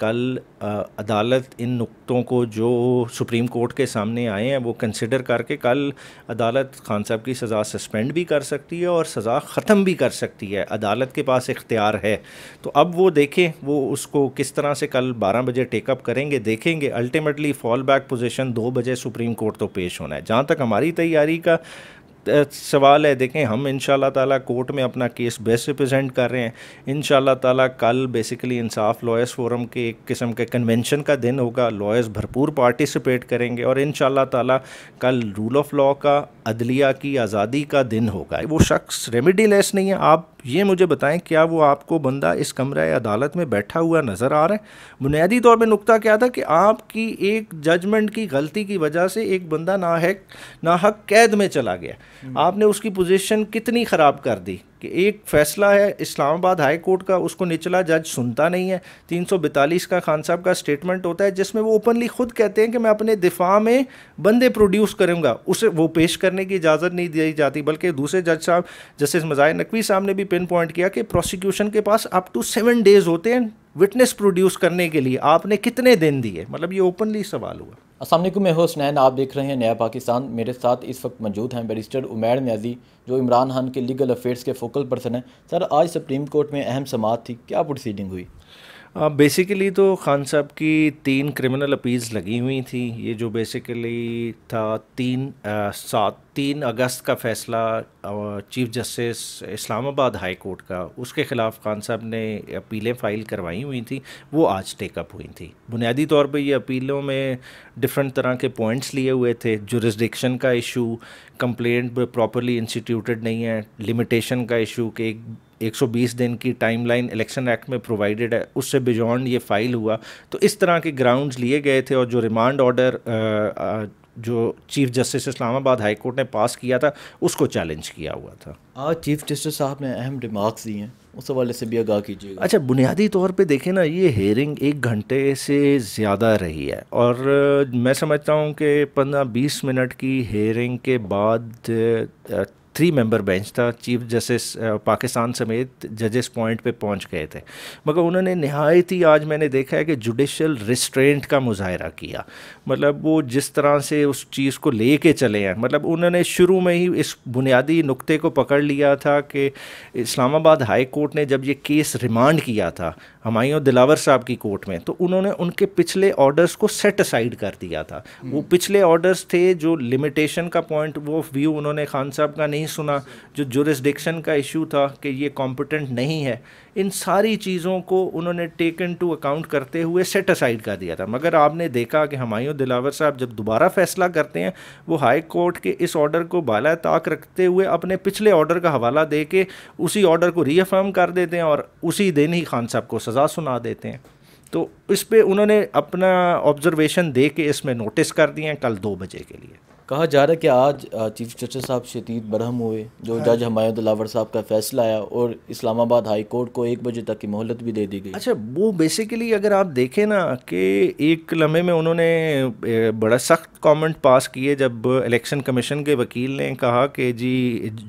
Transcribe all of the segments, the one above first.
कल अदालत इन नुकतों को जो सुप्रीम कोर्ट के सामने आए हैं वो कंसिडर करके कल अदालत खान साहब की सज़ा सस्पेंड भी कर सकती है और सज़ा ख़त्म भी कर सकती है अदालत के पास इख्तियार है तो अब वो देखें वो उसको किस तरह से कल बारह बजे टेकअप करेंगे देखेंगे अल्टीमेटली फॉल बैक पोजिशन दो बजे सुप्रीम कोर्ट तो पेश होना है जहाँ तक हमारी तैयारी का सवाल है देखें हम इन ताला कोर्ट में अपना केस बेस्ट रिप्रेजेंट कर रहे हैं इन ताला कल बेसिकली इंसाफ लॉयर्स फोरम के एक किस्म के कन्वेंशन का दिन होगा लॉयर्स भरपूर पार्टिसिपेट करेंगे और इन ताला कल रूल ऑफ लॉ का अदलिया की आज़ादी का दिन होगा वो शख्स रेमेडी लेस नहीं है आप ये मुझे बताएं क्या वो आपको बंदा इस कमरा अदालत में बैठा हुआ नज़र आ रहा है बुनियादी तौर पे नुक्ता क्या था कि आपकी एक जजमेंट की गलती की वजह से एक बंदा ना है ना हक कैद में चला गया हम्म। आपने उसकी पोजीशन कितनी ख़राब कर दी कि एक फैसला है इस्लामाबाद हाई कोर्ट का उसको निचला जज सुनता नहीं है तीन सौ बतालीस का खान साहब का स्टेटमेंट होता है जिसमें वो ओपनली खुद कहते हैं कि मैं अपने दिफा में बंदे प्रोड्यूस करूँगा उसे वो पेश करने की इजाज़त नहीं दी जाती बल्कि दूसरे जज साहब जस्टिस मज़ाहिर नकवी साहब ने भी पिन पॉइंट किया कि प्रोसिक्यूशन के पास अप टू सेवन डेज़ होते हैं विटनेस प्रोड्यूस करने के लिए आपने कितने दिन दिए मतलब ये ओपनली सवाल हुआ असल मैं होस्ट नैन आप देख रहे हैं नया पाकिस्तान मेरे साथ इस वक्त मौजूद हैं बैरिस्टर उमैर न्याजी जो इमरान खान के लीगल अफेयर्स के फोकल पर्सन हैं सर आज सुप्रीम कोर्ट में अहम समात थी क्या प्रोसीडिंग हुई बेसिकली तो खान साहब की तीन क्रिमिनल अपील्स लगी हुई थी ये जो बेसिकली था तीन सात तीन अगस्त का फैसला chief justice Islamabad high court का उसके ख़िलाफ़ खान साहब ने अपीलें फ़ाइल करवाई हुई थी वो आज टेकअप हुई थी बुनियादी तौर पे ये अपीलों में डिफरेंट तरह के पॉइंट्स लिए हुए थे जुरिस्डिक्शन का इशू कंप्लेंट प्रॉपरली इंस्टीट्यूटेड नहीं है लिमिटेशन का इशू कि एक 120 दिन की टाइमलाइन इलेक्शन एक्ट में प्रोवाइडेड है उससे बिजॉन्ड ये फाइल हुआ तो इस तरह के ग्राउंड्स लिए गए थे और जो रिमांड ऑर्डर जो chief justice Islamabad high court ने पास किया था उसको चैलेंज किया हुआ था आज चीफ जस्टिस साहब ने अहम रिमार्क्स दिए हैं उस हवाले से भी आगाह कीजिएगा अच्छा बुनियादी तौर पे देखें ना ये हेयरिंग एक घंटे से ज़्यादा रही है और मैं समझता हूँ कि पंद्रह बीस मिनट की हेयरिंग के बाद थ्री मेंबर बेंच था चीफ जस्टिस पाकिस्तान समेत जजेस पॉइंट पे पहुंच गए थे मगर उन्होंने नहायत ही आज मैंने देखा है कि जुडिशल रिस्ट्रेंट का मुजाहरा किया मतलब वो जिस तरह से उस चीज़ को ले के चले हैं मतलब उन्होंने शुरू में ही इस बुनियादी नुक्ते को पकड़ लिया था कि इस्लामाबाद हाई कोर्ट ने जब ये केस रिमांड किया था हमायूं दिलावर साहब की कोर्ट में तो उन्होंने उनके पिछले ऑर्डर्स को सेट असाइड कर दिया था वो हम्म। पिछले ऑर्डर्स थे जो लिमिटेशन का पॉइंट वो व्यू उन्होंने खान साहब का नहीं सुना जो जुरिस्डिक्शन का इशू था कि ये कॉम्पिटेंट नहीं है इन सारी चीज़ों को उन्होंने टेकन टू अकाउंट करते हुए सेट असाइड कर दिया था मगर आपने देखा कि हमायूं दिलावर साहब जब दोबारा फैसला करते हैं वो हाई कोर्ट के इस ऑर्डर को बाला ताक रखते हुए अपने पिछले ऑर्डर का हवाला दे के उसी ऑर्डर को रीअफर्म कर देते हैं और उसी दिन ही खान साहब को सजा सज़ा सुना देते हैं तो इस पर उन्होंने अपना ऑब्जर्वेशन दे के इसमें नोटिस कर दिए हैं कल दो बजे के लिए कहा जा रहा है कि आज चीफ जस्टिस साहब शदीद बरहम हुए जो जज हाँ। हमायत दिलावर साहब का फैसला आया और इस्लामाबाद हाई कोर्ट को एक बजे तक की मोहलत भी दे दी गई अच्छा वो बेसिकली अगर आप देखें ना कि एक लम्हे में उन्होंने बड़ा सख्त कमेंट पास किए जब इलेक्शन कमीशन के वकील ने कहा कि जी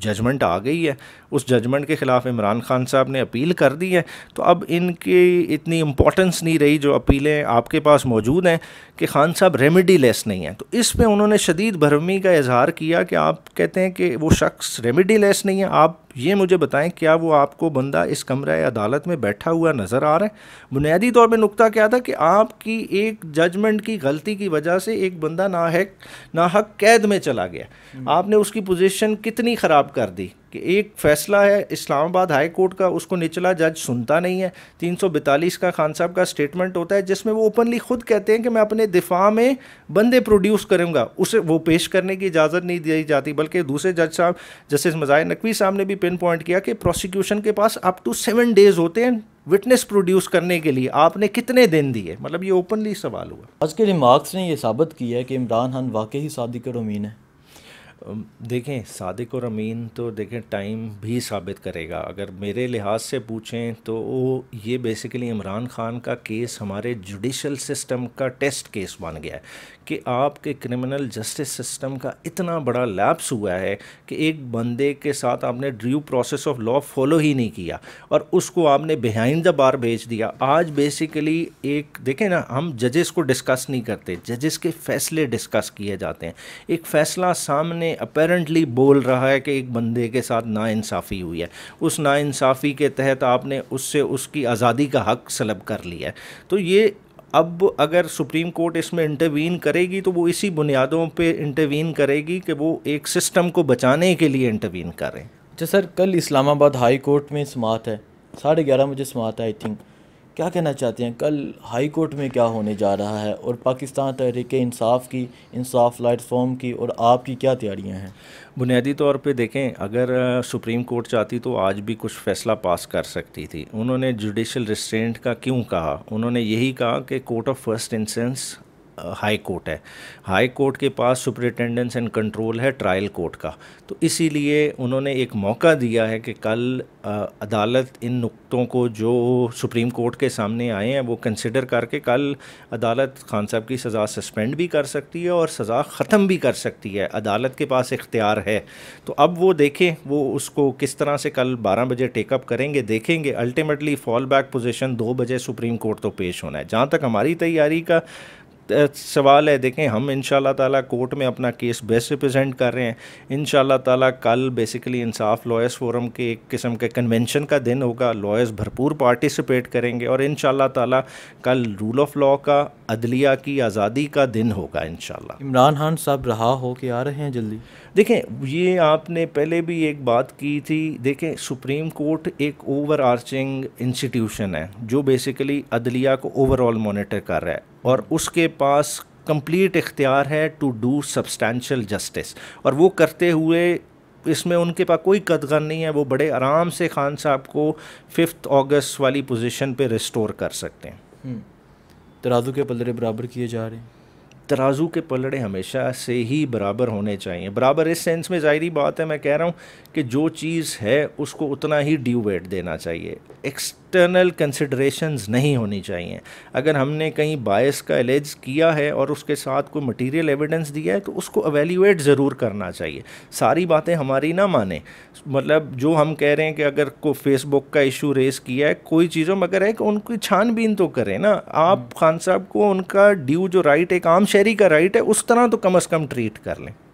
जजमेंट आ गई है उस जजमेंट के ख़िलाफ़ इमरान खान साहब ने अपील कर दी है तो अब इनकी इतनी इम्पोर्टेंस नहीं रही जो अपीलें आपके पास मौजूद हैं कि खान साहब रेमेडी लेस नहीं है तो इस पर उन्होंने शदीद भरमी का इजहार किया कि आप कहते हैं कि वो शख्स रेमेडी लेस नहीं है आप ये मुझे बताएं क्या वो आपको बंदा इस कमरा अदालत में बैठा हुआ नज़र आ रहा है बुनियादी तौर पे नुक्ता क्या था कि आपकी एक जजमेंट की गलती की वजह से एक बंदा ना है ना हक कैद में चला गया हम्म। आपने उसकी पोजीशन कितनी ख़राब कर दी कि एक फ़ैसला है इस्लामाबाद हाई कोर्ट का उसको निचला जज सुनता नहीं है तीन सौ का खान साहब का स्टेटमेंट होता है जिसमें वो ओपनली ख़ुद कहते हैं कि मैं अपने दिफा में बंदे प्रोड्यूस करूँगा उसे वो पेश करने की इजाज़त नहीं दी जाती बल्कि दूसरे जज साहब जस्टिस मज़ाहिर नकवी साहब ने भी पिन पॉइंट किया कि प्रोसिक्यूशन के पास अप टू सेवन डेज होते हैं विटनेस प्रोड्यूस करने के लिए आपने कितने दिन दिए मतलब ये ओपनली सवाल हुआ आज के रिमार्क्स ने ये साबित किया है कि इमरान खान वाकई ही सादिक और अमीन है देखें सादिक और अमीन तो देखें टाइम भी साबित करेगा अगर मेरे लिहाज से पूछें तो वो ये बेसिकली इमरान खान का केस हमारे जुडिशल सिस्टम का टेस्ट केस बन गया है कि आपके क्रिमिनल जस्टिस सिस्टम का इतना बड़ा लैप्स हुआ है कि एक बंदे के साथ आपने due process of law follow ही नहीं किया और उसको आपने बिहाइंड द बार भेज दिया आज बेसिकली एक देखें ना हम जजेस को डिस्कस नहीं करते जजेस के फैसले डिस्कस किए जाते हैं एक फैसला सामने सामने अपेरेंटली बोल रहा है कि एक बंदे के साथ नाइंसाफ़ी हुई है उस नाइंसाफ़ी के तहत आपने उससे उसकी आज़ादी का हक सलब कर लिया है तो ये अब अगर सुप्रीम कोर्ट इसमें इंटरवीन करेगी तो वो इसी बुनियादों पे इंटरवीन करेगी कि वो एक सिस्टम को बचाने के लिए इंटरवीन करें अच्छा सर कल इस्लामाबाद हाई कोर्ट में समात है साढ़े ग्यारह बजे समात है आई थिंक क्या कहना चाहते हैं कल हाई कोर्ट में क्या होने जा रहा है और पाकिस्तान तहरीक इंसाफ की इंसाफ प्लेटफॉर्म की और आपकी क्या तैयारियां हैं बुनियादी तौर पे देखें अगर सुप्रीम कोर्ट चाहती तो आज भी कुछ फ़ैसला पास कर सकती थी उन्होंने जुडिशल रिस्ट्रेंट का क्यों कहा उन्होंने यही कहा कि court of first instance high court है हाई कोर्ट के पास सुपरिटेंडेंस एंड कंट्रोल है ट्रायल कोर्ट का तो इसीलिए उन्होंने एक मौका दिया है कि कल अदालत इन नुक्तों को जो सुप्रीम कोर्ट के सामने आए हैं वो कंसिडर करके कल अदालत खान साहब की सज़ा सस्पेंड भी कर सकती है और सज़ा ख़त्म भी कर सकती है अदालत के पास इख्तियार है तो अब वो देखें वो उसको किस तरह से कल बारह बजे टेकअप करेंगे देखेंगे अल्टीमेटली फॉल बैक पोजिशन दो बजे सुप्रीम कोर्ट तो पेश होना है जहाँ तक हमारी तैयारी का सवाल है देखें हम इन ताला कोर्ट में अपना केस बेस्ट रिप्रेजेंट कर रहे हैं इन ताला कल बेसिकली इंसाफ लॉयर्स फोरम के एक किस्म के कन्वेंशन का दिन होगा लॉयर्स भरपूर पार्टिसिपेट करेंगे और इन ताला कल रूल ऑफ लॉ का अदलिया की आज़ादी का दिन होगा इन इमरान खान साहब रहा हो के आ रहे हैं जल्दी देखें ये आपने पहले भी एक बात की थी देखें सुप्रीम कोर्ट एक ओवर आर्चिंग इंस्टीट्यूशन है जो बेसिकली अदलिया को ओवरऑल मोनिटर कर रहा है और उसके पास कंप्लीट इख्तियार है टू डू सब्सटैंशल जस्टिस और वो करते हुए इसमें उनके पास कोई कदगन नहीं है वो बड़े आराम से खान साहब को फिफ्थ अगस्त वाली पोजीशन पे रिस्टोर कर सकते हैं हम्म। तराजू के पलड़े बराबर किए जा रहे हैं तराजू के पलड़े हमेशा से ही बराबर होने चाहिए बराबर इस सेंस में जाहिर बात है मैं कह रहा हूँ कि जो चीज़ है उसको उतना ही ड्यू वेट देना चाहिए एक्स एक्सटर्नल कंसिड्रेशंस नहीं होनी चाहिए अगर हमने कहीं बायस का एलेज किया है और उसके साथ कोई मटेरियल एविडेंस दिया है तो उसको अवेल्यूएट ज़रूर करना चाहिए सारी बातें हमारी ना माने मतलब जो हम कह रहे हैं कि अगर को फेसबुक का इशू रेस किया है कोई चीज़ों मगर है कि तो उनकी छानबीन तो करें ना आप खान साहब को उनका ड्यू जो राइट एक आम शहरी का राइट है उस तरह तो कम अज़ कम ट्रीट कर लें